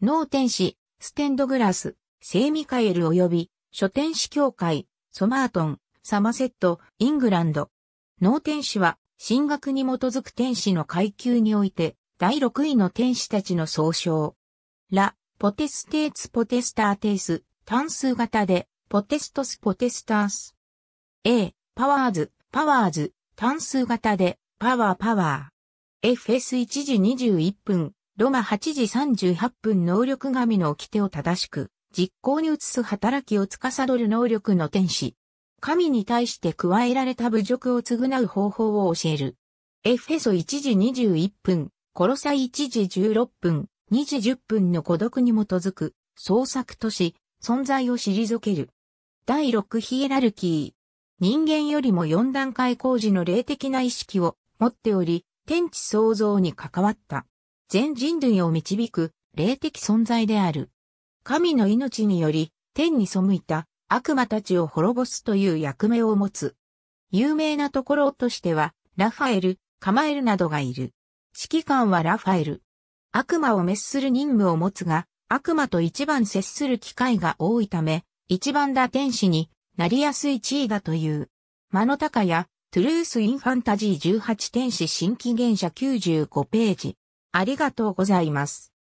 脳天使、ステンドグラス、聖ミカエル及び、書天使協会、ソマートン、サマセット、イングランド。脳天使は、神学に基づく天使の階級において、第6位の天使たちの総称。ラ、ポテステーツポテスターテイス、単数型で、ポテストスポテスタース。A、パワーズ、パワーズ、単数型で、パワーパワー。FS1 時21分、ロマ8時38分能力神の掟を正しく、実行に移す働きを司る能力の天使。神に対して加えられた侮辱を償う方法を教える。エフェソ1時21分、コロサイ1時16分、2時10分の孤独に基づく、創作とし、存在を退ける。第6ヒエラルキー。人間よりも4段階工事の霊的な意識を持っており、天地創造に関わった。全人類を導く霊的存在である。神の命により天に背いた悪魔たちを滅ぼすという役目を持つ。有名なところとしては、ラファエル、カマエルなどがいる。指揮官はラファエル。悪魔を滅する任務を持つが、悪魔と一番接する機会が多いため、一番打天使になりやすい地位だという。マノタカや、トゥルース・イン・ファンタジー18天使新紀元者95ページ。ありがとうございます。